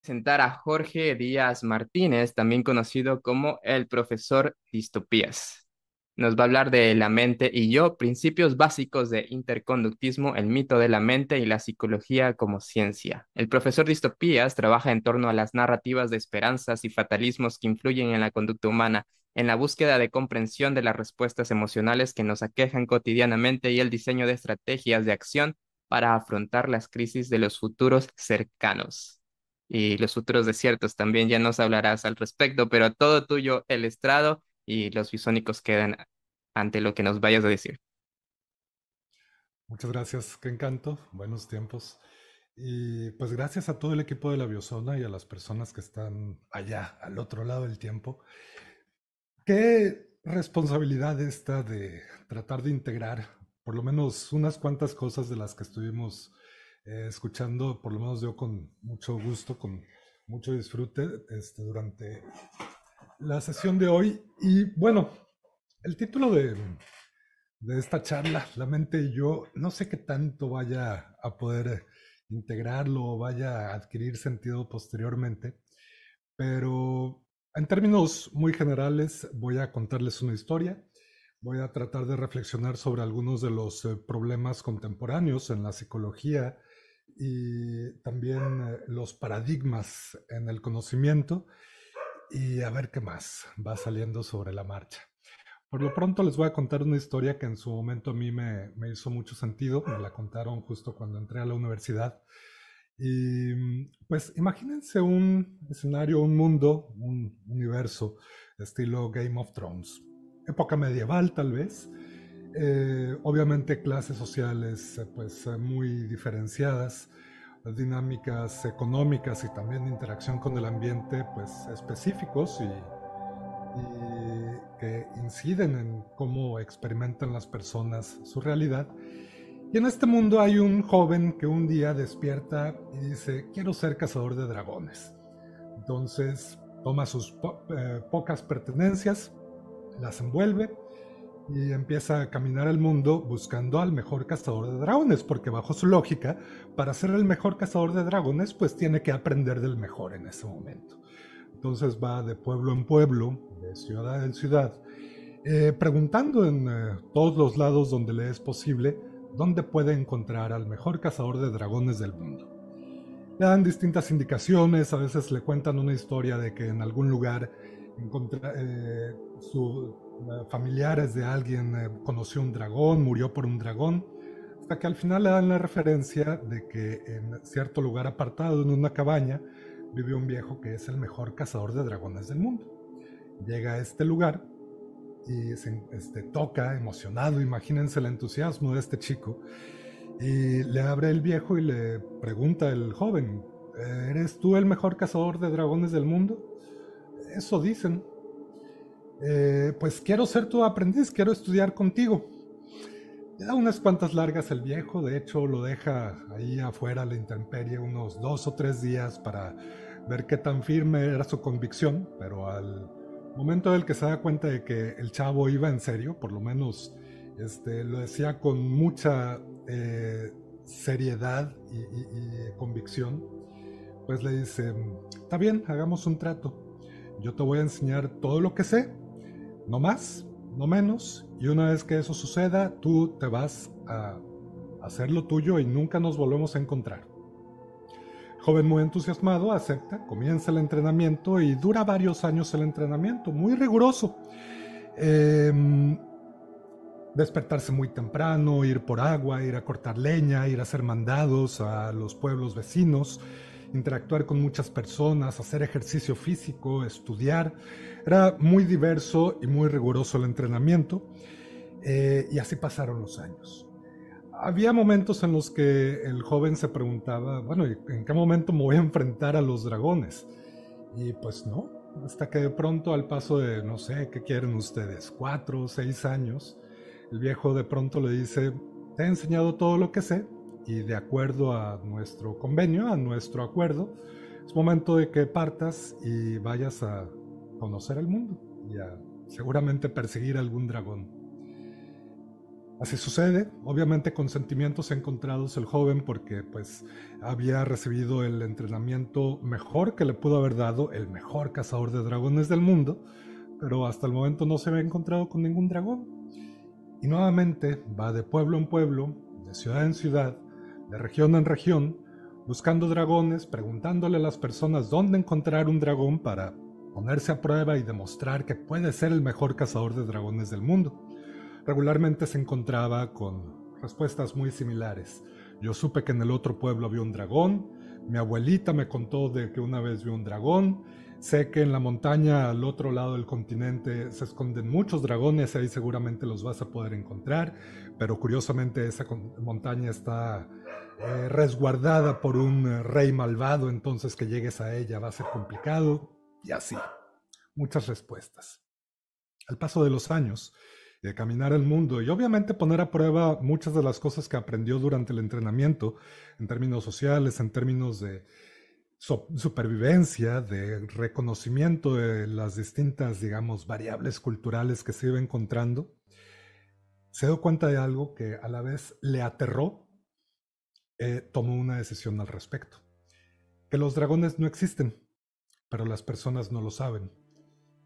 presentar a Jorge Díaz Martínez, también conocido como el profesor Distopías. Nos va a hablar de La mente y yo, principios básicos de interconductismo, el mito de la mente y la psicología como ciencia. El profesor Distopías trabaja en torno a las narrativas de esperanzas y fatalismos que influyen en la conducta humana, en la búsqueda de comprensión de las respuestas emocionales que nos aquejan cotidianamente y el diseño de estrategias de acción para afrontar las crisis de los futuros cercanos y los futuros desiertos. También ya nos hablarás al respecto, pero a todo tuyo el estrado y los bisónicos quedan ante lo que nos vayas a decir. Muchas gracias, qué encanto, buenos tiempos. Y pues gracias a todo el equipo de la Biosona y a las personas que están allá, al otro lado del tiempo. Qué responsabilidad está de tratar de integrar por lo menos unas cuantas cosas de las que estuvimos eh, escuchando, por lo menos yo con mucho gusto, con mucho disfrute este, durante la sesión de hoy. Y bueno, el título de, de esta charla, La mente y yo, no sé qué tanto vaya a poder integrarlo o vaya a adquirir sentido posteriormente, pero en términos muy generales voy a contarles una historia, voy a tratar de reflexionar sobre algunos de los eh, problemas contemporáneos en la psicología, y también eh, los paradigmas en el conocimiento y a ver qué más va saliendo sobre la marcha. Por lo pronto les voy a contar una historia que en su momento a mí me, me hizo mucho sentido, me la contaron justo cuando entré a la universidad. Y mm, pues imagínense un escenario, un mundo, un universo estilo Game of Thrones, época medieval tal vez, eh, obviamente clases sociales eh, pues eh, muy diferenciadas, dinámicas económicas y también de interacción con el ambiente pues específicos y, que inciden en cómo experimentan las personas su realidad. Y en este mundo hay un joven que un día despierta y dice, quiero ser cazador de dragones. Entonces toma sus pocas pertenencias, las envuelve y empieza a caminar el mundo buscando al mejor cazador de dragones, porque bajo su lógica, para ser el mejor cazador de dragones, pues tiene que aprender del mejor en ese momento. Entonces va de pueblo en pueblo, de ciudad en ciudad, eh, preguntando en eh, todos los lados donde le es posible dónde puede encontrar al mejor cazador de dragones del mundo. Le dan distintas indicaciones, a veces le cuentan una historia de que en algún lugar eh, su eh, familiares de alguien eh, conoció un dragón, murió por un dragón, hasta que al final le dan la referencia de que en cierto lugar apartado, en una cabaña, vive un viejo que es el mejor cazador de dragones del mundo. Llega a este lugar y se este, toca emocionado, imagínense el entusiasmo de este chico, y le abre el viejo y le pregunta el joven, ¿eres tú el mejor cazador de dragones del mundo? Eso dicen, eh, pues quiero ser tu aprendiz, quiero estudiar contigo. Le da unas cuantas largas el viejo, de hecho lo deja ahí afuera la intemperie unos dos o tres días para ver qué tan firme era su convicción, pero al momento del que se da cuenta de que el chavo iba en serio, por lo menos este, lo decía con mucha eh, seriedad y convicción, pues le dice, está bien, hagamos un trato. Yo te voy a enseñar todo lo que sé no más, no menos, y una vez que eso suceda, tú te vas a hacer lo tuyo y nunca nos volvemos a encontrar. joven muy entusiasmado acepta, comienza el entrenamiento y dura varios años el entrenamiento, muy riguroso. Em, despertarse muy temprano, ir por agua, ir a cortar leña, ir a hacer mandados a los pueblos vecinos, interactuar con muchas personas, hacer ejercicio físico, estudiar. Era muy diverso y muy riguroso el entrenamiento eh, y así pasaron los años. Había momentos en los que el joven se preguntaba, bueno, ¿en qué momento me voy a enfrentar a los dragones? Y pues no, hasta que de pronto al paso de, no sé, ¿qué quieren ustedes? Cuatro o seis años, el viejo de pronto le dice, te he enseñado todo lo que sé, y de acuerdo a nuestro convenio, a nuestro acuerdo, es momento de que partas y vayas a conocer el mundo y a seguramente perseguir algún dragón. Así sucede, obviamente con sentimientos encontrados el joven porque pues había recibido el entrenamiento mejor que le pudo haber dado el mejor cazador de dragones del mundo, pero hasta el momento no se había encontrado con ningún dragón. Y nuevamente va de pueblo en pueblo, de ciudad en ciudad, de región en región, buscando dragones, preguntándole a las personas dónde encontrar un dragón para ponerse a prueba y demostrar que puede ser el mejor cazador de dragones del mundo. Regularmente se encontraba con respuestas muy similares. Yo supe que en el otro pueblo había un dragón, mi abuelita me contó de que una vez vio un dragón, sé que en la montaña al otro lado del continente se esconden muchos dragones, ahí seguramente los vas a poder encontrar, pero curiosamente esa montaña está eh, resguardada por un eh, rey malvado, entonces que llegues a ella va a ser complicado, y así. Muchas respuestas. Al paso de los años, de caminar el mundo y obviamente poner a prueba muchas de las cosas que aprendió durante el entrenamiento en términos sociales, en términos de supervivencia, de reconocimiento de las distintas, digamos, variables culturales que se iba encontrando se dio cuenta de algo que a la vez le aterró, eh, tomó una decisión al respecto. Que los dragones no existen, pero las personas no lo saben.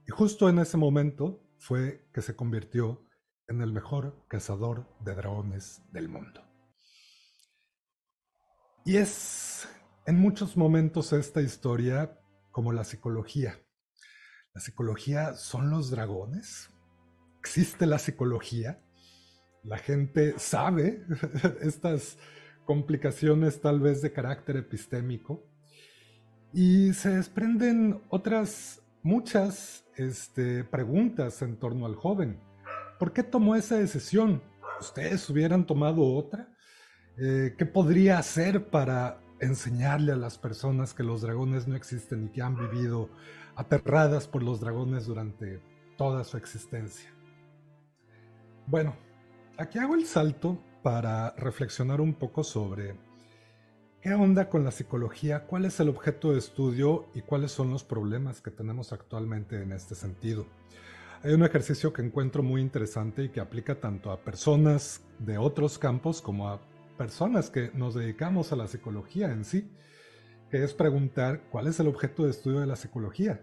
Y justo en ese momento fue que se convirtió en el mejor cazador de dragones del mundo. Y es en muchos momentos esta historia como la psicología. La psicología son los dragones. ¿Existe la psicología? la gente sabe estas complicaciones tal vez de carácter epistémico y se desprenden otras muchas este, preguntas en torno al joven. ¿Por qué tomó esa decisión? ¿Ustedes hubieran tomado otra? Eh, ¿Qué podría hacer para enseñarle a las personas que los dragones no existen y que han vivido aterradas por los dragones durante toda su existencia? Bueno, Aquí hago el salto para reflexionar un poco sobre qué onda con la psicología, cuál es el objeto de estudio y cuáles son los problemas que tenemos actualmente en este sentido. Hay un ejercicio que encuentro muy interesante y que aplica tanto a personas de otros campos como a personas que nos dedicamos a la psicología en sí, que es preguntar cuál es el objeto de estudio de la psicología.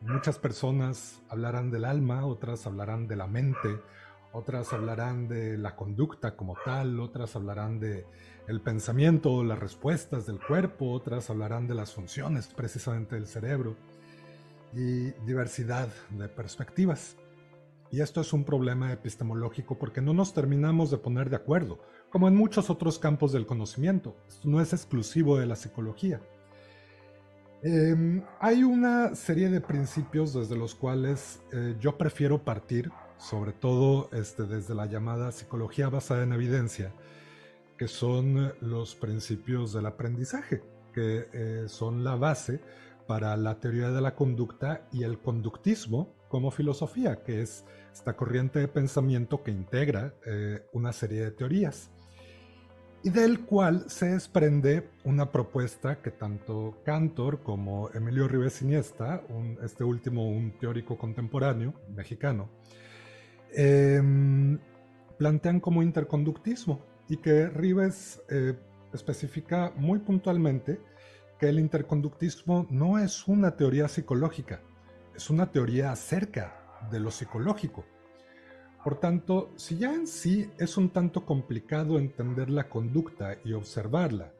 Muchas personas hablarán del alma, otras hablarán de la mente, otras hablarán de la conducta como tal, otras hablarán de el pensamiento, las respuestas del cuerpo, otras hablarán de las funciones precisamente del cerebro y diversidad de perspectivas. Y esto es un problema epistemológico porque no nos terminamos de poner de acuerdo, como en muchos otros campos del conocimiento. Esto no es exclusivo de la psicología. Em, hay una serie de principios desde los cuales eh, yo prefiero partir sobre todo este, desde la llamada psicología basada en evidencia, que son los principios del aprendizaje, que eh, son la base para la teoría de la conducta y el conductismo como filosofía, que es esta corriente de pensamiento que integra eh, una serie de teorías y del cual se desprende una propuesta que tanto Cantor como Emilio Rives Iniesta, este último un teórico contemporáneo mexicano, Em, plantean como interconductismo y que Rives eh, especifica muy puntualmente que el interconductismo no es una teoría psicológica, es una teoría acerca de lo psicológico. Por tanto, si ya en sí es un tanto complicado entender la conducta y observarla,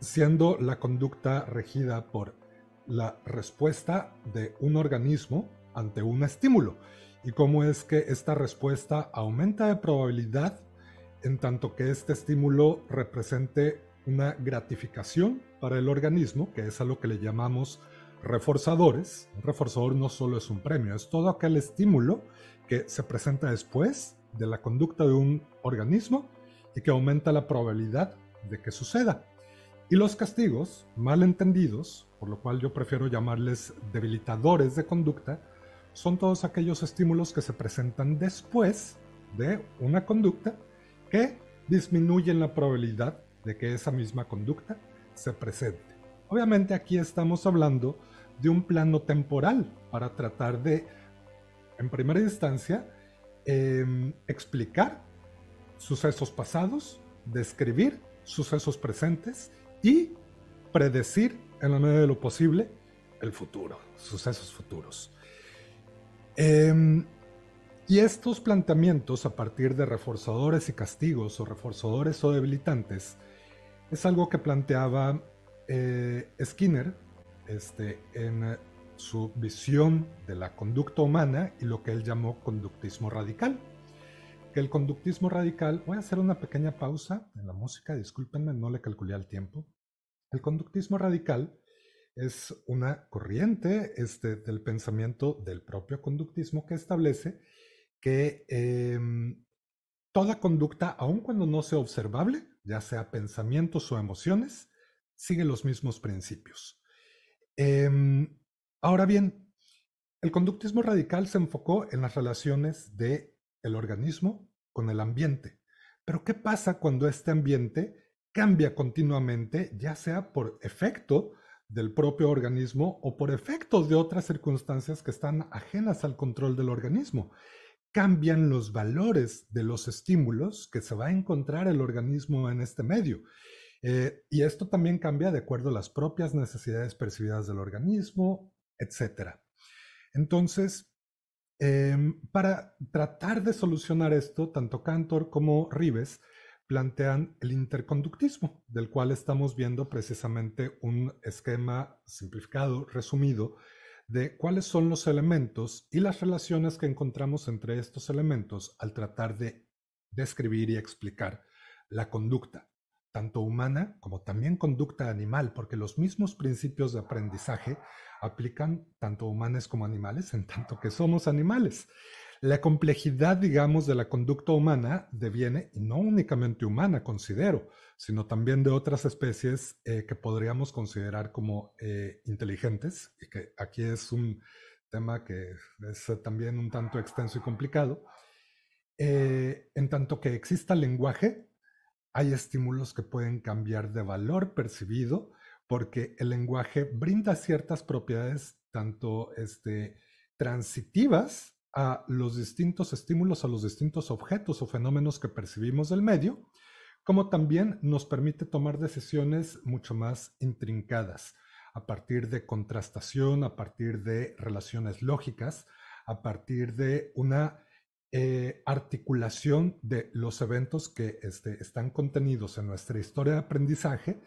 siendo la conducta regida por la respuesta de un organismo ante un estímulo, y cómo es que esta respuesta aumenta de probabilidad en tanto que este estímulo represente una gratificación para el organismo, que es a lo que le llamamos reforzadores. Un reforzador no solo es un premio, es todo aquel estímulo que se presenta después de la conducta de un organismo y que aumenta la probabilidad de que suceda. Y los castigos, mal entendidos, por lo cual yo prefiero llamarles debilitadores de conducta, son todos aquellos estímulos que se presentan después de una conducta que disminuyen la probabilidad de que esa misma conducta se presente. Obviamente aquí estamos hablando de un plano temporal para tratar de, en primera instancia, em, explicar sucesos pasados, describir sucesos presentes y predecir en la medida de lo posible el futuro, sucesos futuros. Em, y estos planteamientos a partir de reforzadores y castigos o reforzadores o debilitantes es algo que planteaba eh, Skinner este, en su visión de la conducta humana y lo que él llamó conductismo radical. Que el conductismo radical, voy a hacer una pequeña pausa en la música, discúlpenme, no le calculé el tiempo. El conductismo radical es una corriente este, del pensamiento del propio conductismo que establece que em, toda conducta, aun cuando no sea observable, ya sea pensamientos o emociones, sigue los mismos principios. Em, ahora bien, el conductismo radical se enfocó en las relaciones del el organismo con el ambiente. Pero ¿qué pasa cuando este ambiente cambia continuamente, ya sea por efecto del propio organismo o por efectos de otras circunstancias que están ajenas al control del organismo. Cambian los valores de los estímulos que se va a encontrar el organismo en este medio. Eh, y esto también cambia de acuerdo a las propias necesidades percibidas del organismo, etc. Entonces, em, para tratar de solucionar esto, tanto Cantor como Rives plantean el interconductismo, del cual estamos viendo precisamente un esquema simplificado, resumido, de cuáles son los elementos y las relaciones que encontramos entre estos elementos al tratar de describir y explicar la conducta, tanto humana como también conducta animal, porque los mismos principios de aprendizaje aplican tanto humanos como animales en tanto que somos animales. La complejidad, digamos, de la conducta humana deviene, y no únicamente humana, considero, sino también de otras especies eh, que podríamos considerar como eh, inteligentes, y que aquí es un tema que es también un tanto extenso y complicado. Eh, en tanto que exista lenguaje, hay estímulos que pueden cambiar de valor percibido, porque el lenguaje brinda ciertas propiedades tanto este, transitivas a los distintos estímulos, a los distintos objetos o fenómenos que percibimos del medio, como también nos permite tomar decisiones mucho más intrincadas, a partir de contrastación, a partir de relaciones lógicas, a partir de una eh, articulación de los eventos que este, están contenidos en nuestra historia de aprendizaje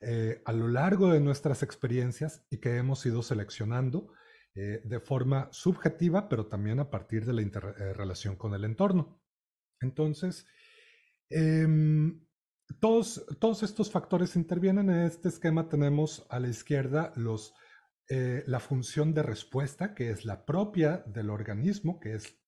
eh, a lo largo de nuestras experiencias y que hemos ido seleccionando eh, de forma subjetiva, pero también a partir de la interrelación eh, con el entorno. Entonces, em, todos, todos, estos factores intervienen. En este esquema tenemos a la izquierda los, eh, la función de respuesta, que es la propia del organismo, que es,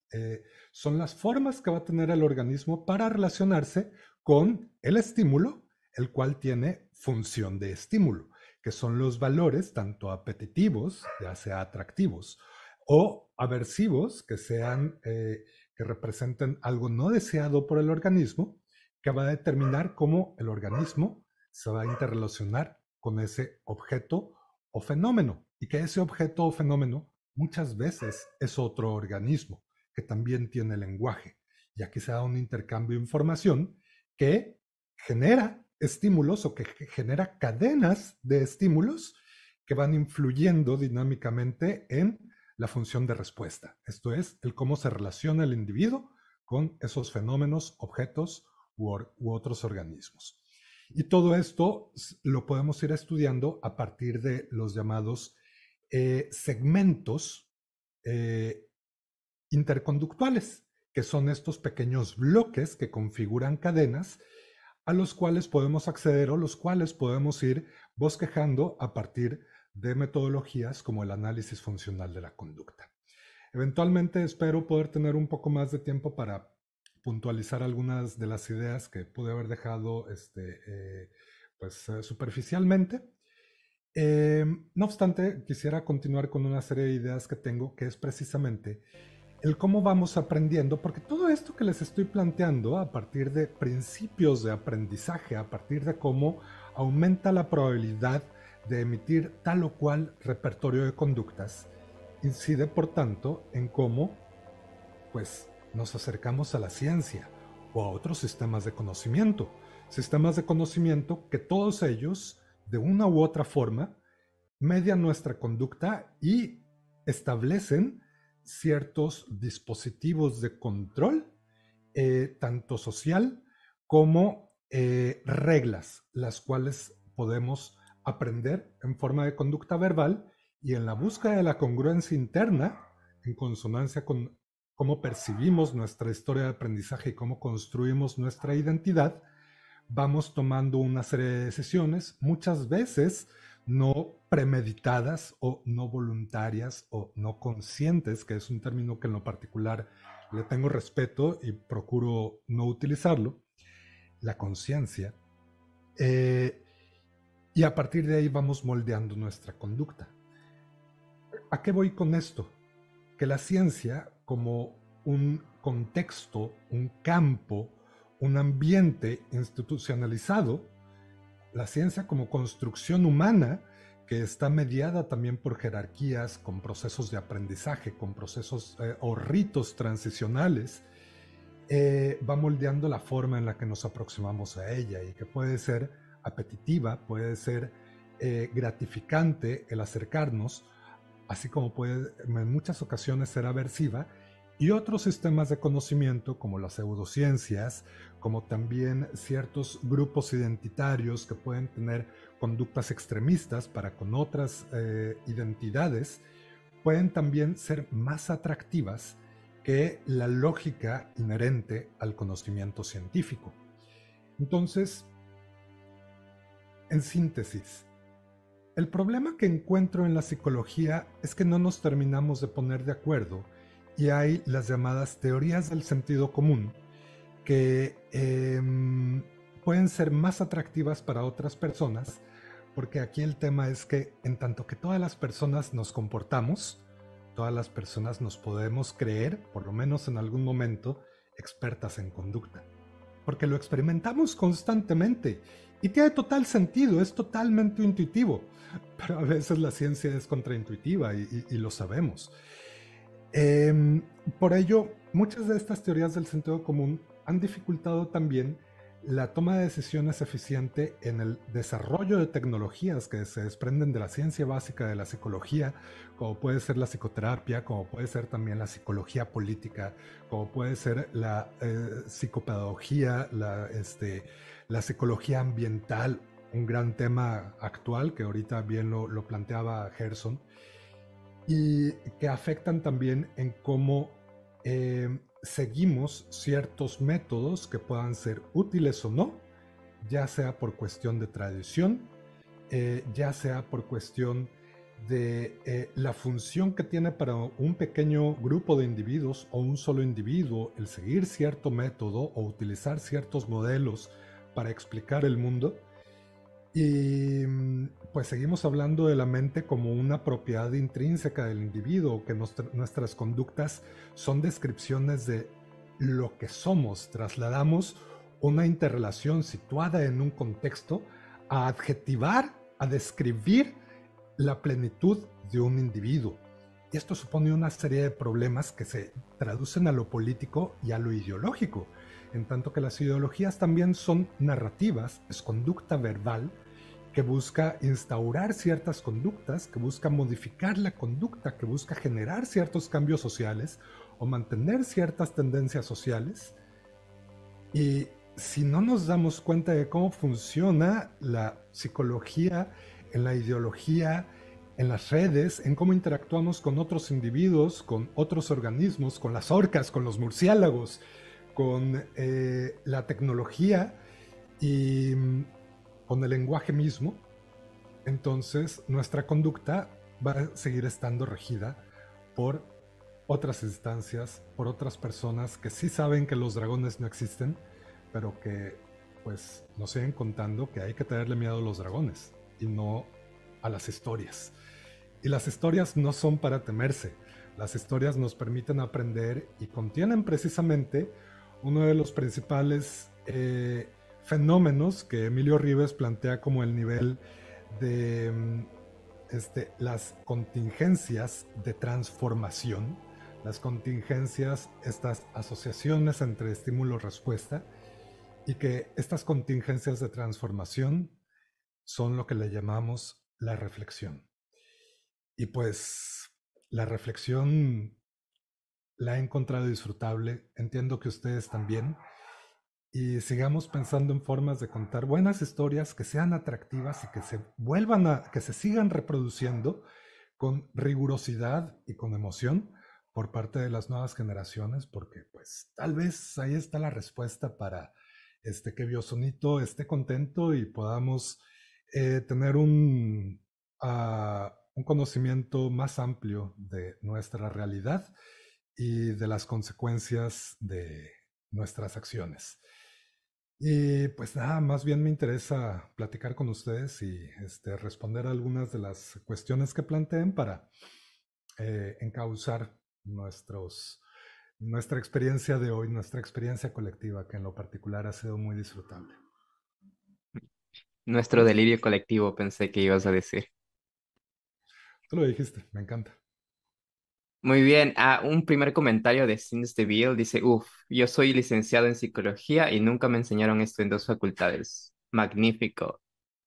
son las formas que va a tener el organismo para relacionarse con el estímulo, el cual tiene función de estímulo que son los valores tanto apetitivos, ya sea atractivos, o aversivos, que sean, eh, que representen algo no deseado por el organismo, que va a determinar cómo el organismo se va a interrelacionar con ese objeto o fenómeno, y que ese objeto o fenómeno muchas veces es otro organismo que también tiene lenguaje, y aquí se da un intercambio de información que genera estímulos o que genera cadenas de estímulos que van influyendo dinámicamente en la función de respuesta, esto es, el cómo se relaciona el individuo con esos fenómenos, objetos u, otros organismos. Y todo esto lo podemos ir estudiando a partir de los llamados eh, segmentos eh, interconductuales, que son estos pequeños bloques que configuran cadenas a los cuales podemos acceder o los cuales podemos ir bosquejando a partir de metodologías como el análisis funcional de la conducta. Eventualmente espero poder tener un poco más de tiempo para puntualizar algunas de las ideas que pude haber dejado este, eh, pues, eh, superficialmente. Em, no obstante, quisiera continuar con una serie de ideas que tengo, que es precisamente el cómo vamos aprendiendo, porque todo esto que les estoy planteando a partir de principios de aprendizaje, a partir de cómo aumenta la probabilidad de emitir tal o cual repertorio de conductas, incide por tanto en cómo pues nos acercamos a la ciencia o a otros sistemas de conocimiento, sistemas de conocimiento que todos ellos de una u otra forma median nuestra conducta y establecen ciertos dispositivos de control, eh, tanto social como eh, reglas, las cuales podemos aprender en forma de conducta verbal y en la búsqueda de la congruencia interna, en consonancia con cómo percibimos nuestra historia de aprendizaje y cómo construimos nuestra identidad, vamos tomando una serie de decisiones, muchas veces no premeditadas o no voluntarias o no conscientes, que es un término que en lo particular le tengo respeto y procuro no utilizarlo, la conciencia, eh, y a partir de ahí vamos moldeando nuestra conducta. ¿A qué voy con esto? Que la ciencia, como un contexto, un campo, un ambiente institucionalizado, la ciencia como construcción humana que está mediada también por jerarquías, con procesos de aprendizaje, con procesos eh, o ritos transicionales, eh, va moldeando la forma en la que nos aproximamos a ella y que puede ser apetitiva, puede ser eh, gratificante el acercarnos, así como puede en muchas ocasiones ser aversiva, y otros sistemas de conocimiento como las pseudociencias, como también ciertos grupos identitarios que pueden tener conductas extremistas para con otras eh, identidades, pueden también ser más atractivas que la lógica inherente al conocimiento científico. Entonces, en síntesis, el problema que encuentro en la psicología es que no nos terminamos de poner de acuerdo y hay las llamadas teorías del sentido común, que em, pueden ser más atractivas para otras personas, porque aquí el tema es que en tanto que todas las personas nos comportamos, todas las personas nos podemos creer, por lo menos en algún momento, expertas en conducta, porque lo experimentamos constantemente y tiene total sentido, es totalmente intuitivo, pero a veces la ciencia es contraintuitiva y, lo sabemos. Em, por ello, muchas de estas teorías del sentido común han dificultado también la toma de decisiones eficiente en el desarrollo de tecnologías que se desprenden de la ciencia básica de la psicología, como puede ser la psicoterapia, como puede ser también la psicología política, como puede ser la eh, psicopedagogía, la, este, la psicología ambiental, un gran tema actual que ahorita bien lo, planteaba Gerson, y que afectan también en cómo... Eh, seguimos ciertos métodos que puedan ser útiles o no, ya sea por cuestión de tradición, eh, ya sea por cuestión de eh, la función que tiene para un pequeño grupo de individuos o un solo individuo el seguir cierto método o utilizar ciertos modelos para explicar el mundo, y mm, pues seguimos hablando de la mente como una propiedad intrínseca del individuo, que nuestras conductas son descripciones de lo que somos. Trasladamos una interrelación situada en un contexto a adjetivar, a describir la plenitud de un individuo. Y esto supone una serie de problemas que se traducen a lo político y a lo ideológico, en tanto que las ideologías también son narrativas, es conducta verbal, que busca instaurar ciertas conductas, que busca modificar la conducta, que busca generar ciertos cambios sociales o mantener ciertas tendencias sociales. Y si no nos damos cuenta de cómo funciona la psicología en la ideología, en las redes, en cómo interactuamos con otros individuos, con otros organismos, con las orcas, con los murciélagos, con eh, la tecnología y con el lenguaje mismo, entonces nuestra conducta va a seguir estando regida por otras instancias, por otras personas que sí saben que los dragones no existen, pero que pues nos siguen contando que hay que tenerle miedo a los dragones y no a las historias. Y las historias no son para temerse, las historias nos permiten aprender y contienen precisamente uno de los principales eh, fenómenos que Emilio Rives plantea como el nivel de mm, este, las contingencias de transformación, las contingencias, estas asociaciones entre estímulo-respuesta, y que estas contingencias de transformación son lo que le llamamos la reflexión. Y pues la reflexión la he encontrado disfrutable, entiendo que ustedes también y sigamos pensando en formas de contar buenas historias que sean atractivas y que se vuelvan a, que se sigan reproduciendo con rigurosidad y con emoción por parte de las nuevas generaciones, porque pues tal vez ahí está la respuesta para este, que Biosonito esté contento y podamos eh, tener ah, un conocimiento más amplio de nuestra realidad y de las consecuencias de nuestras acciones. Y pues nada, más bien me interesa platicar con ustedes y este, responder algunas de las cuestiones que planteen para eh, encauzar nuestros, nuestra experiencia de hoy, nuestra experiencia colectiva, que en lo particular ha sido muy disfrutable. Nuestro delirio colectivo, pensé que ibas a decir. Tú lo dijiste, me encanta. Muy bien, ah, un primer comentario de Sins dice, uff, yo soy licenciado en psicología y nunca me enseñaron esto en dos facultades. Magnífico.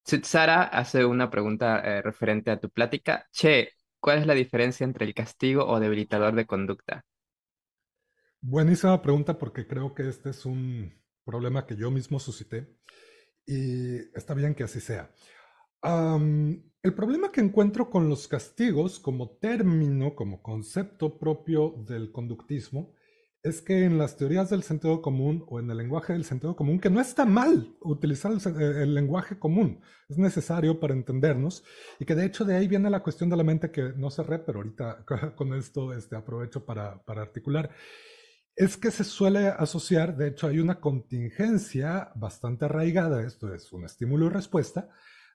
Sara hace una pregunta eh, referente a tu plática. Che, ¿cuál es la diferencia entre el castigo o debilitador de conducta? Buenísima pregunta porque creo que este es un problema que yo mismo suscité y está bien que así sea el problema que encuentro con los castigos como término, como concepto propio del conductismo, es que en las teorías del sentido común o en el lenguaje del sentido común, que no está mal utilizar el, eh, lenguaje común, es necesario para entendernos y que de hecho de ahí viene la cuestión de la mente que no cerré, pero ahorita con esto este, aprovecho para, para articular, es que se suele asociar, de hecho hay una contingencia bastante arraigada, esto es un estímulo y respuesta,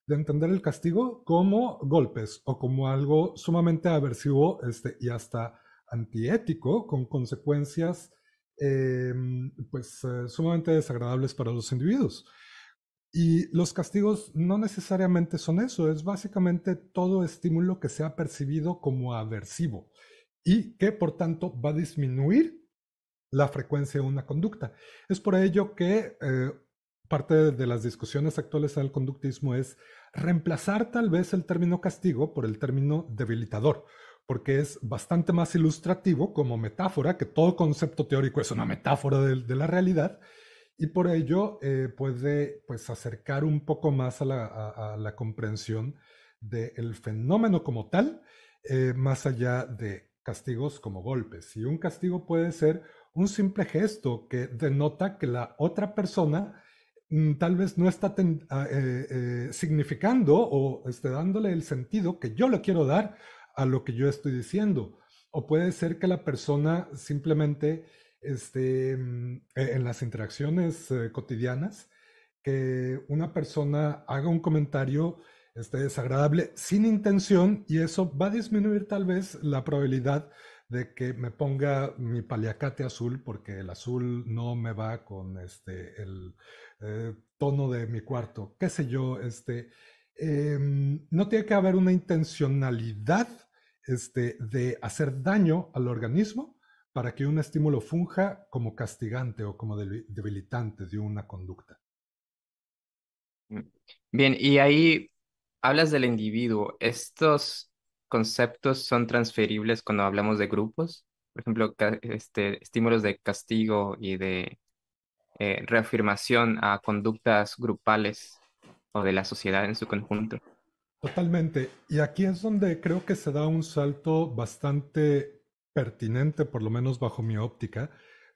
de entender el castigo como golpes o como algo sumamente aversivo este, y hasta antiético, con consecuencias em, pues, eh, sumamente desagradables para los individuos. Y los castigos no necesariamente son eso, es básicamente todo estímulo que sea percibido como aversivo y que por tanto va a disminuir la frecuencia de una conducta. Es por ello que eh, parte de las discusiones actuales al conductismo es reemplazar tal vez el término castigo por el término debilitador, porque es bastante más ilustrativo como metáfora, que todo concepto teórico es una metáfora de, la realidad, y por ello eh, puede pues, acercar un poco más a la, comprensión del fenómeno como tal, eh, más allá de castigos como golpes. Y un castigo puede ser un simple gesto que denota que la otra persona Mm, tal vez no está ah, eh, eh, significando o esté dándole el sentido que yo le quiero dar a lo que yo estoy diciendo. O puede ser que la persona simplemente esté mm, e, en las interacciones eh, cotidianas, que una persona haga un comentario este, desagradable sin intención y eso va a disminuir tal vez la probabilidad de que me ponga mi paliacate azul, porque el azul no me va con este, el eh, tono de mi cuarto, qué sé yo, este, em, no tiene que haber una intencionalidad este, de hacer daño al organismo para que un estímulo funja como castigante o como debilitante de una conducta. Mm. Bien, y ahí hablas del individuo. Estos conceptos son transferibles cuando hablamos de grupos. Por ejemplo, este, estímulos de castigo y de eh, reafirmación a conductas grupales o de la sociedad en su conjunto. Totalmente. Y aquí es donde creo que se da un salto bastante pertinente, por lo menos bajo mi óptica,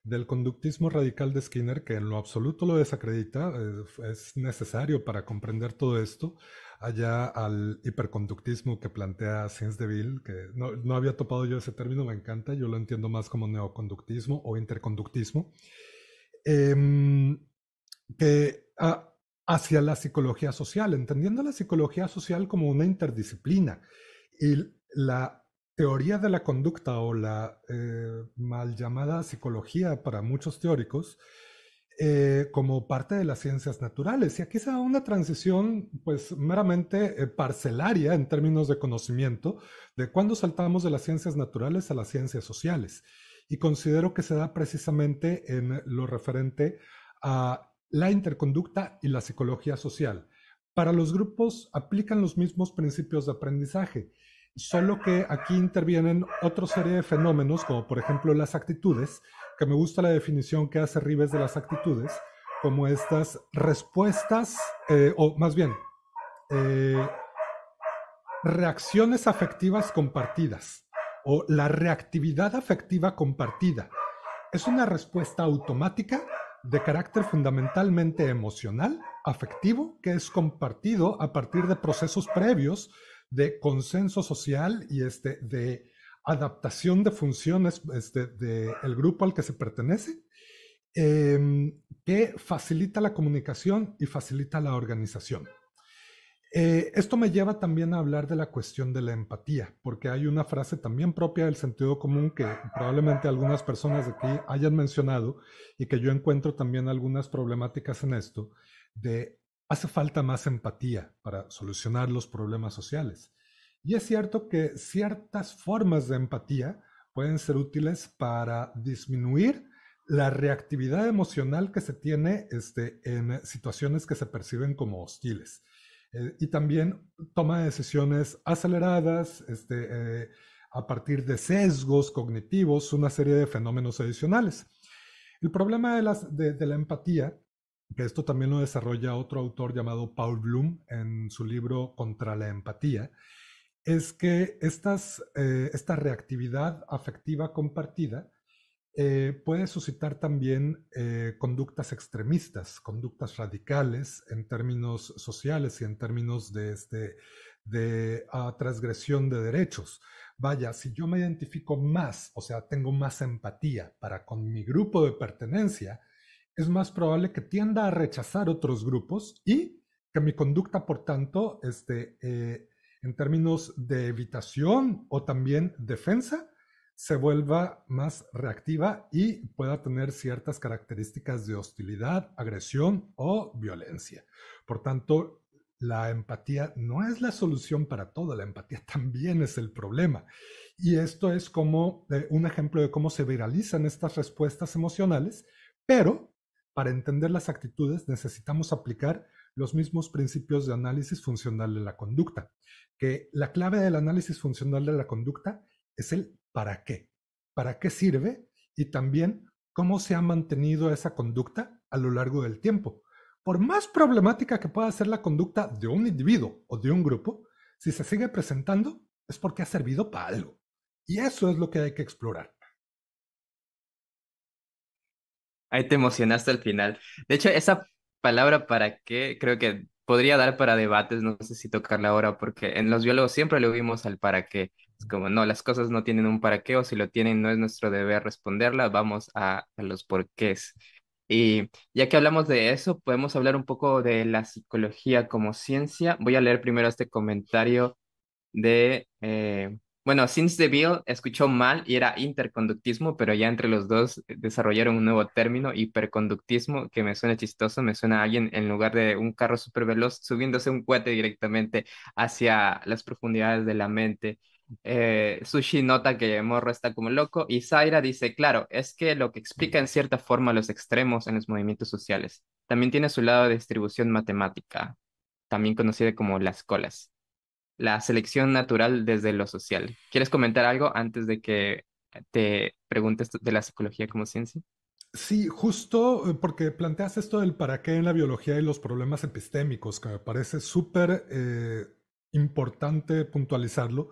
del conductismo radical de Skinner, que en lo absoluto lo desacredita, eh, es necesario para comprender todo esto, allá al hiperconductismo que plantea de Ville, que no, no, había topado yo ese término, me encanta, yo lo entiendo más como neoconductismo o interconductismo, em, que ah, hacia la psicología social, entendiendo la psicología social como una interdisciplina y la teoría de la conducta o la eh, mal llamada psicología para muchos teóricos, eh, como parte de las ciencias naturales. Y aquí se da una transición pues meramente eh, parcelaria en términos de conocimiento de cuando saltamos de las ciencias naturales a las ciencias sociales. Y considero que se da precisamente en lo referente a la interconducta y la psicología social. Para los grupos aplican los mismos principios de aprendizaje solo que aquí intervienen otra serie de fenómenos, como por ejemplo las actitudes, que me gusta la definición que hace Rives de las actitudes, como estas respuestas, eh, o más bien, eh, reacciones afectivas compartidas, o la reactividad afectiva compartida. Es una respuesta automática de carácter fundamentalmente emocional, afectivo, que es compartido a partir de procesos previos de consenso social y este, de adaptación de funciones este, del grupo al que se pertenece, em, que facilita la comunicación y facilita la organización. Eh, esto me lleva también a hablar de la cuestión de la empatía, porque hay una frase también propia del sentido común que probablemente algunas personas de aquí hayan mencionado y que yo encuentro también algunas problemáticas en esto, de hace falta más empatía para solucionar los problemas sociales. Y es cierto que ciertas formas de empatía pueden ser útiles para disminuir la reactividad emocional que se tiene este, en situaciones que se perciben como hostiles. Eh, y también toma decisiones aceleradas este, eh, a partir de sesgos cognitivos, una serie de fenómenos adicionales. El problema de la empatía que esto también lo desarrolla otro autor llamado Paul Bloom en su libro Contra la empatía, es que estas, eh, esta reactividad afectiva compartida eh, puede suscitar también eh, conductas extremistas, conductas radicales en términos sociales y en términos de, este de ah, transgresión de derechos. Vaya, si yo me identifico más, o sea, tengo más empatía para con mi grupo de pertenencia, es más probable que tienda a rechazar otros grupos y que mi conducta, por tanto, este, eh, en términos de evitación o también defensa, se vuelva más reactiva y pueda tener ciertas características de hostilidad, agresión o violencia. Por tanto, la empatía no es la solución para todo, la empatía también es el problema. Y esto es como eh, un ejemplo de cómo se viralizan estas respuestas emocionales, pero para entender las actitudes necesitamos aplicar los mismos principios de análisis funcional de la conducta, que la clave del análisis funcional de la conducta es el para qué, para qué sirve y también cómo se ha mantenido esa conducta a lo largo del tiempo. Por más problemática que pueda ser la conducta de un individuo o de un grupo, si se sigue presentando es porque ha servido para algo. Y eso es lo que hay que explorar. Ahí te emocionaste al final. De hecho, esa palabra para qué creo que podría dar para debates, no sé si tocarla ahora, porque en los biólogos siempre le vimos al para qué. Es como, no, las cosas no tienen un para qué, o si lo tienen, no es nuestro deber responderla, vamos a, los porqués. Y ya que hablamos de eso, podemos hablar un poco de la psicología como ciencia. Voy a leer primero este comentario de eh, bueno, Since the Bill escuchó mal y era interconductismo, pero ya entre los dos eh, desarrollaron un nuevo término, hiperconductismo, que me suena chistoso, me suena a alguien en lugar de un carro súper veloz subiéndose un cohete directamente hacia las profundidades de la mente. Eh, Sushi nota que Morro está como loco y Zaira dice, claro, es que lo que explica en cierta forma los extremos en los movimientos sociales. También tiene su lado de distribución matemática, también conocida como las colas la selección natural desde lo social. ¿Quieres comentar algo antes de que te preguntes de la psicología como ciencia? Sí, justo eh, porque planteas esto del para qué en la biología y los problemas epistémicos, que me parece súper eh, importante puntualizarlo,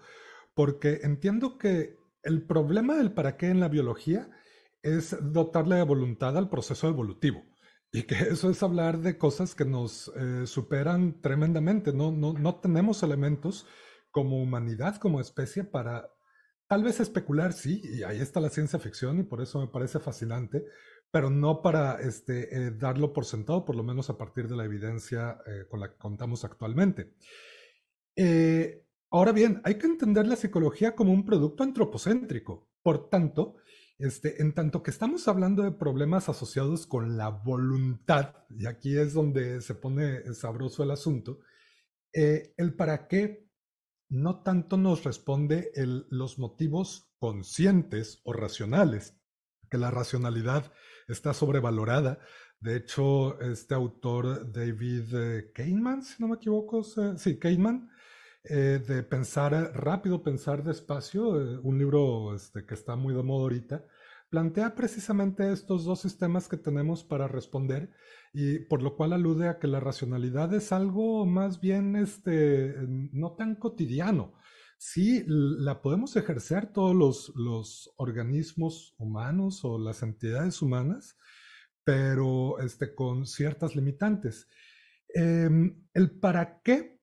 porque entiendo que el problema del para qué en la biología es dotarle de voluntad al proceso evolutivo. Y que eso es hablar de cosas que nos eh, superan tremendamente. No, no, no tenemos elementos como humanidad, como especie, para tal vez especular, sí, y ahí está la ciencia ficción y por eso me parece fascinante, pero no para este, eh, darlo por sentado, por lo menos a partir de la evidencia eh, con la que contamos actualmente. ahora bien, hay que entender la psicología como un producto antropocéntrico. Por tanto, este, en tanto que estamos hablando de problemas asociados con la voluntad, y aquí es donde se pone sabroso el asunto, eh, el para qué no tanto nos responde los motivos conscientes o racionales, que la racionalidad está sobrevalorada. De hecho, este autor, David eh, Kahneman, si no me equivoco, sí, Kahneman, eh, de pensar eh, rápido, pensar despacio, eh, un libro este, que está muy de moda ahorita, plantea precisamente estos dos sistemas que tenemos para responder y por lo cual alude a que la racionalidad es algo más bien este, no tan cotidiano. Sí, la podemos ejercer todos los, organismos humanos o las entidades humanas, pero este, con ciertas limitantes. Em, el para qué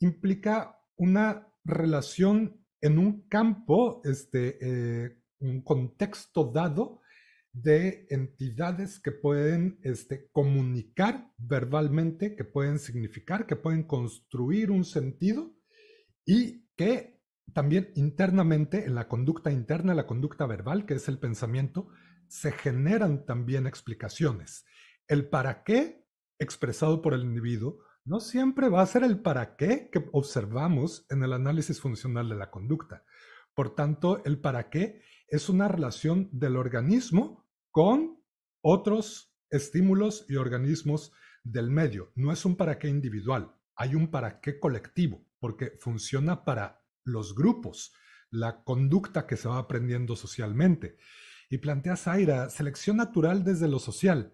implica una relación en un campo, este, eh, un contexto dado de entidades que pueden este, comunicar verbalmente, que pueden significar, que pueden construir un sentido y que también internamente, en la conducta interna, la conducta verbal, que es el pensamiento, se generan también explicaciones. El para qué expresado por el individuo, no siempre va a ser el para qué que observamos en el análisis funcional de la conducta. Por tanto, el para qué es una relación del organismo con otros estímulos y organismos del medio. No es un para qué individual, hay un para qué colectivo, porque funciona para los grupos, la conducta que se va aprendiendo socialmente. Y plantea Zaira, selección natural desde lo social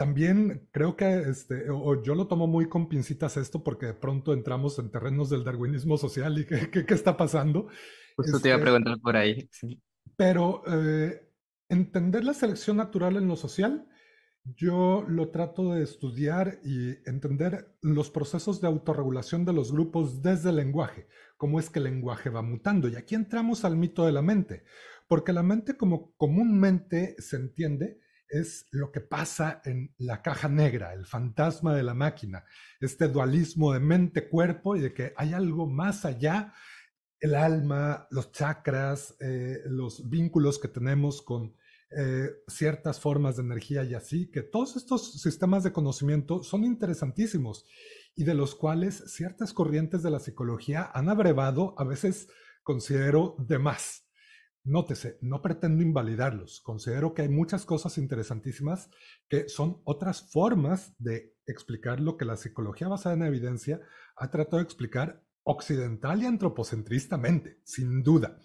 también creo que, este, o, yo lo tomo muy con pincitas esto porque de pronto entramos en terrenos del darwinismo social y qué, está pasando. Justo te iba a este, preguntar por ahí. Pero eh, entender la selección natural en lo social, yo lo trato de estudiar y entender los procesos de autorregulación de los grupos desde el lenguaje, cómo es que el lenguaje va mutando. Y aquí entramos al mito de la mente, porque la mente como comúnmente se entiende, es lo que pasa en la caja negra, el fantasma de la máquina, este dualismo de mente-cuerpo y de que hay algo más allá, el alma, los chakras, eh, los vínculos que tenemos con eh, ciertas formas de energía y así, que todos estos sistemas de conocimiento son interesantísimos y de los cuales ciertas corrientes de la psicología han abrevado, a veces considero, de más. Nótese, no pretendo invalidarlos, considero que hay muchas cosas interesantísimas que son otras formas de explicar lo que la psicología basada en evidencia ha tratado de explicar occidental y antropocentristamente, sin duda.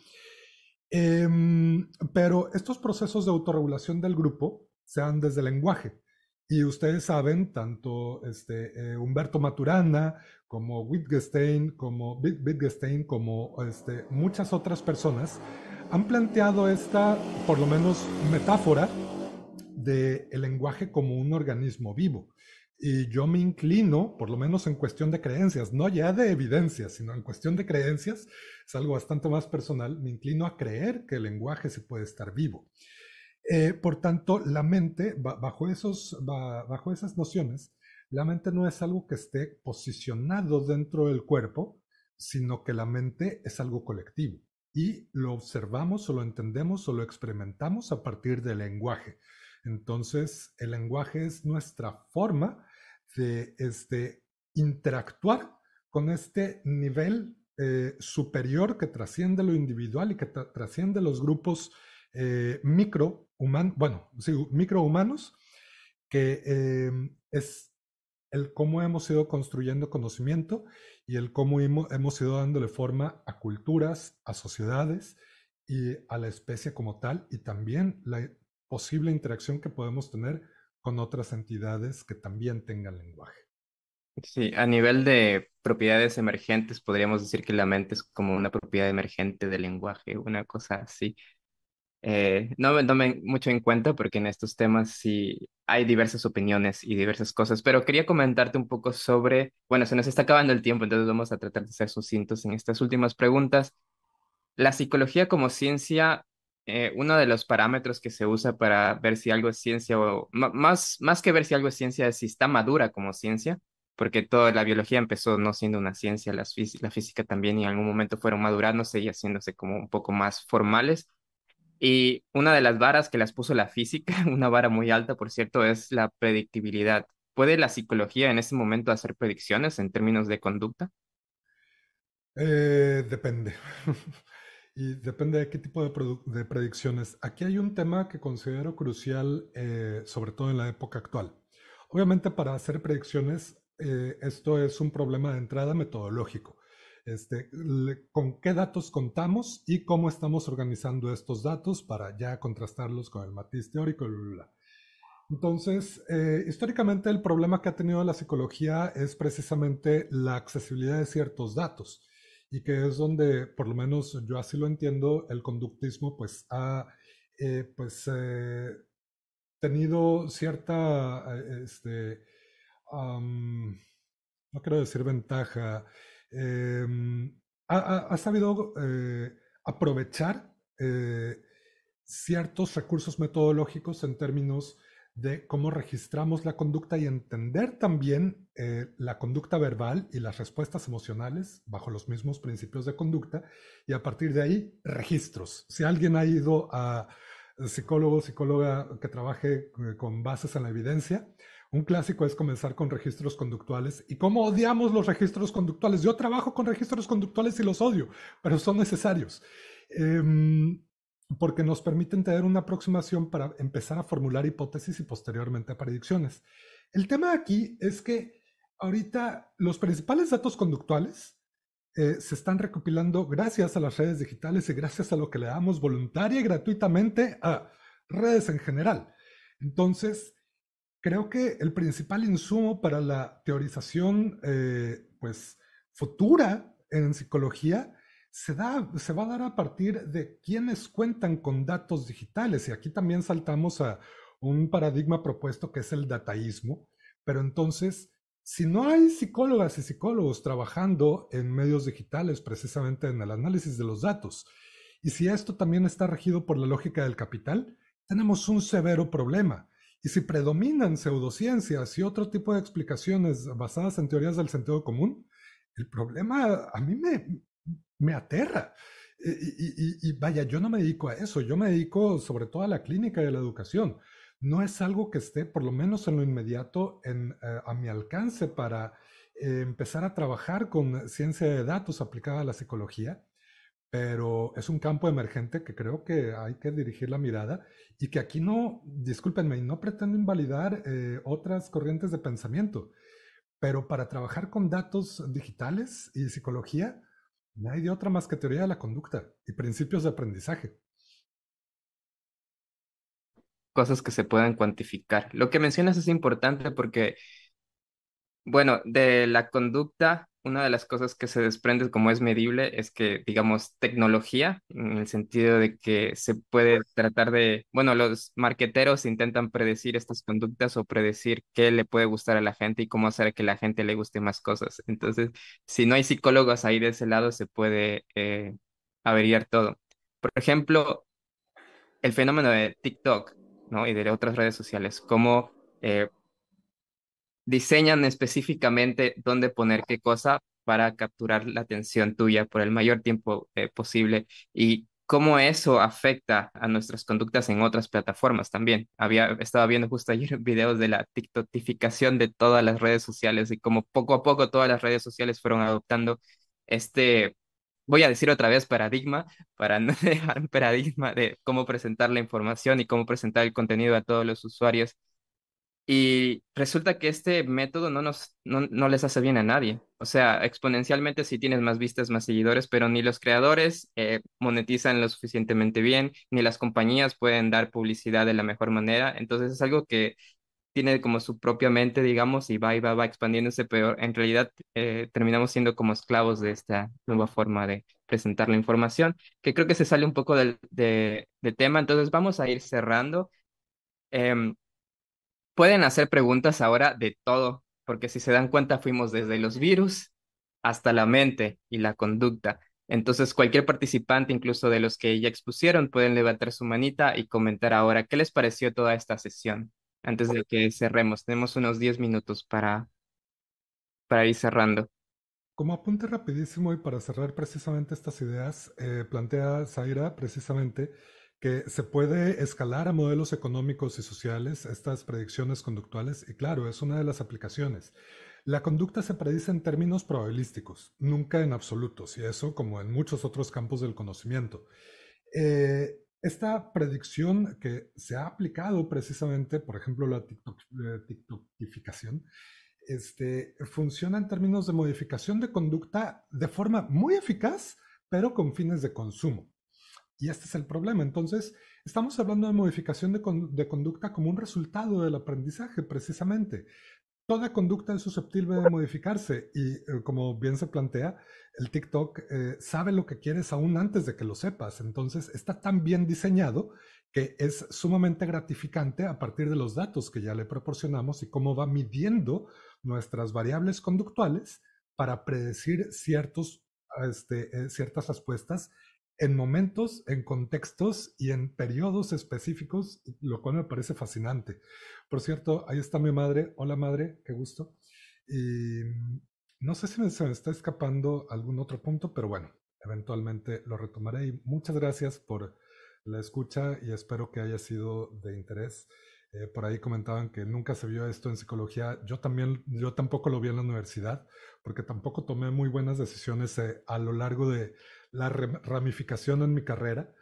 Em, pero estos procesos de autorregulación del grupo se dan desde el lenguaje. Y ustedes saben, tanto este, eh, Humberto Maturana como Wittgenstein, como Wittgenstein, como este, muchas otras personas, han planteado esta, por lo menos, metáfora del lenguaje como un organismo vivo. Y yo me inclino, por lo menos en cuestión de creencias, no ya de evidencias, sino en cuestión de creencias, es algo bastante más personal, me inclino a creer que el lenguaje se puede estar vivo. Eh, por tanto, la mente, bajo, esos, bajo esas nociones, la mente no es algo que esté posicionado dentro del cuerpo, sino que la mente es algo colectivo y lo observamos o lo entendemos o lo experimentamos a partir del lenguaje. Entonces, el lenguaje es nuestra forma de este, interactuar con este nivel eh, superior que trasciende lo individual y que trasciende los grupos eh, micro, humanos bueno, microhumanos, que eh, es el cómo hemos ido construyendo conocimiento y el cómo hemos, ido dándole forma a culturas, a sociedades y a la especie como tal, y también la posible interacción que podemos tener con otras entidades que también tengan lenguaje. Sí, a nivel de propiedades emergentes, podríamos decir que la mente es como una propiedad emergente del lenguaje, una cosa así. Eh, no me tomen mucho en cuenta porque en estos temas sí hay diversas opiniones y diversas cosas, pero quería comentarte un poco sobre, bueno, se nos está acabando el tiempo, entonces vamos a tratar de ser sucintos en estas últimas preguntas. La psicología como ciencia, eh, uno de los parámetros que se usa para ver si algo es ciencia o más, más que ver si algo es ciencia es si está madura como ciencia, porque toda la biología empezó no siendo una ciencia, la, la física también y en algún momento fueron madurándose y haciéndose como un poco más formales y una de las varas que las puso la física, una vara muy alta, por cierto, es la predictibilidad. ¿Puede la psicología en ese momento hacer predicciones en términos de conducta? Eh, depende. y depende de qué tipo de, predicciones. Aquí hay un tema que considero crucial, eh, sobre todo en la época actual. Obviamente para hacer predicciones, eh, esto es un problema de entrada metodológico. Este, con qué datos contamos y cómo estamos organizando estos datos para ya contrastarlos con el matiz teórico. Bla, Entonces, eh, históricamente el problema que ha tenido la psicología es precisamente la accesibilidad de ciertos datos y que es donde, por lo menos yo así lo entiendo, el conductismo pues ha eh, pues, eh, tenido cierta, este, no quiero decir ventaja, Em, ha, sabido eh, aprovechar eh, ciertos recursos metodológicos en términos de cómo registramos la conducta y entender también eh, la conducta verbal y las respuestas emocionales bajo los mismos principios de conducta y a partir de ahí registros. Si alguien ha ido a psicólogo, psicóloga que trabaje con bases en la evidencia, un clásico es comenzar con registros conductuales y cómo odiamos los registros conductuales. Yo trabajo con registros conductuales y los odio, pero son necesarios. Em, porque nos permiten tener una aproximación para empezar a formular hipótesis y posteriormente a predicciones. El tema aquí es que ahorita los principales datos conductuales eh, se están recopilando gracias a las redes digitales y gracias a lo que le damos voluntaria y gratuitamente a redes en general. Entonces, creo que el principal insumo para la teorización eh, pues, futura en psicología se, da, se va a dar a partir de quienes cuentan con datos digitales. Y aquí también saltamos a un paradigma propuesto que es el dataísmo. Pero entonces, si no hay psicólogas y psicólogos trabajando en medios digitales, precisamente en el análisis de los datos, y si esto también está regido por la lógica del capital, tenemos un severo problema. Y si predominan pseudociencias y otro tipo de explicaciones basadas en teorías del sentido común, el problema a mí me, aterra. E, y, vaya, yo no me dedico a eso, yo me dedico sobre todo a la clínica y a la educación. No es algo que esté, por lo menos en lo inmediato, eh, a mi alcance para eh, empezar a trabajar con ciencia de datos aplicada a la psicología pero es un campo emergente que creo que hay que dirigir la mirada y que aquí no, discúlpenme, no pretendo invalidar eh, otras corrientes de pensamiento, pero para trabajar con datos digitales y psicología, no hay de otra más que teoría de la conducta y principios de aprendizaje. Cosas que se puedan cuantificar. Lo que mencionas es importante porque, bueno, de la conducta una de las cosas que se desprende como es medible es que, digamos, tecnología, en el sentido de que se puede tratar de, bueno, los marqueteros intentan predecir estas conductas o predecir qué le puede gustar a la gente y cómo hacer que la gente le guste más cosas. Entonces, si no hay psicólogos ahí de ese lado, se puede eh, averiar todo. Por ejemplo, el fenómeno de TikTok, ¿no? Y de otras redes sociales, como... Eh, diseñan específicamente dónde poner qué cosa para capturar la atención tuya por el mayor tiempo eh, posible y cómo eso afecta a nuestras conductas en otras plataformas también. Había estaba viendo justo ayer videos de la TikTokificación de todas las redes sociales y cómo poco a poco todas las redes sociales fueron adoptando este voy a decir otra vez paradigma para no dejar un paradigma de cómo presentar la información y cómo presentar el contenido a todos los usuarios y resulta que este método no, nos, no, les hace bien a nadie. O sea, exponencialmente si tienes más vistas, más seguidores, pero ni los creadores eh, monetizan lo suficientemente bien, ni las compañías pueden dar publicidad de la mejor manera. Entonces es algo que tiene como su propia mente, digamos, y va y va, va expandiéndose, pero en realidad eh, terminamos siendo como esclavos de esta nueva forma de presentar la información, que creo que se sale un poco del de, tema. Entonces vamos a ir cerrando. Em, pueden hacer preguntas ahora de todo, porque si se dan cuenta fuimos desde los virus hasta la mente y la conducta. Entonces, cualquier participante, incluso de los que ya expusieron, pueden levantar su manita y comentar ahora qué les pareció toda esta sesión. Antes de que cerremos, tenemos unos 10 minutos para, para ir cerrando. Como apunte rapidísimo y para cerrar precisamente estas ideas, eh, plantea Zaira precisamente que se puede escalar a modelos económicos y sociales estas predicciones conductuales y claro, es una de las aplicaciones. La conducta se predice en términos probabilísticos, nunca en absolutos, y eso como en muchos otros campos del conocimiento. Eh, esta predicción que se ha aplicado precisamente, por ejemplo, la TikTok, eh, TikTokificación, este, funciona en términos de modificación de conducta de forma muy eficaz, pero con fines de consumo. Y este es el problema. Entonces, estamos hablando de modificación de, conducta como un resultado del aprendizaje, precisamente. Toda conducta es susceptible de modificarse y eh, como bien se plantea, el TikTok eh, sabe lo que quieres aún antes de que lo sepas. Entonces está tan bien diseñado que es sumamente gratificante a partir de los datos que ya le proporcionamos y cómo va midiendo nuestras variables conductuales para predecir ciertos, este, eh, ciertas respuestas en momentos, en contextos y en periodos específicos, lo cual me parece fascinante. Por cierto, ahí está mi madre. Hola madre, qué gusto. Y no sé si me, se me está escapando algún otro punto, pero bueno, eventualmente lo retomaré. Y muchas gracias por la escucha y espero que haya sido de interés. Eh, por ahí comentaban que nunca se vio esto en psicología. Yo también, yo tampoco lo vi en la universidad, porque tampoco tomé muy buenas decisiones eh, a lo largo de la ramificación en mi carrera.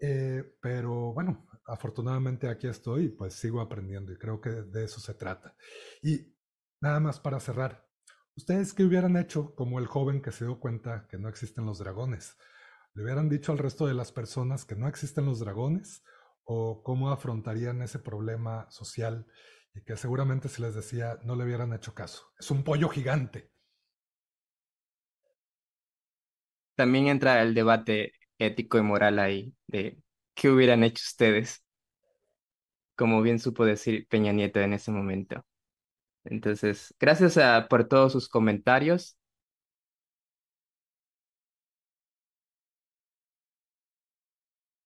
Eh, pero bueno, afortunadamente aquí estoy y pues sigo aprendiendo y creo que de eso se trata. Y nada más para cerrar, ¿ustedes qué hubieran hecho como el joven que se dio cuenta que no existen los dragones? ¿Le hubieran dicho al resto de las personas que no existen los dragones? ¿O cómo afrontarían ese problema social? Y que seguramente si les decía no le hubieran hecho caso. Es un pollo gigante. también entra el debate ético y moral ahí de qué hubieran hecho ustedes, como bien supo decir Peña Nieto en ese momento. Entonces, gracias ah, por todos sus comentarios.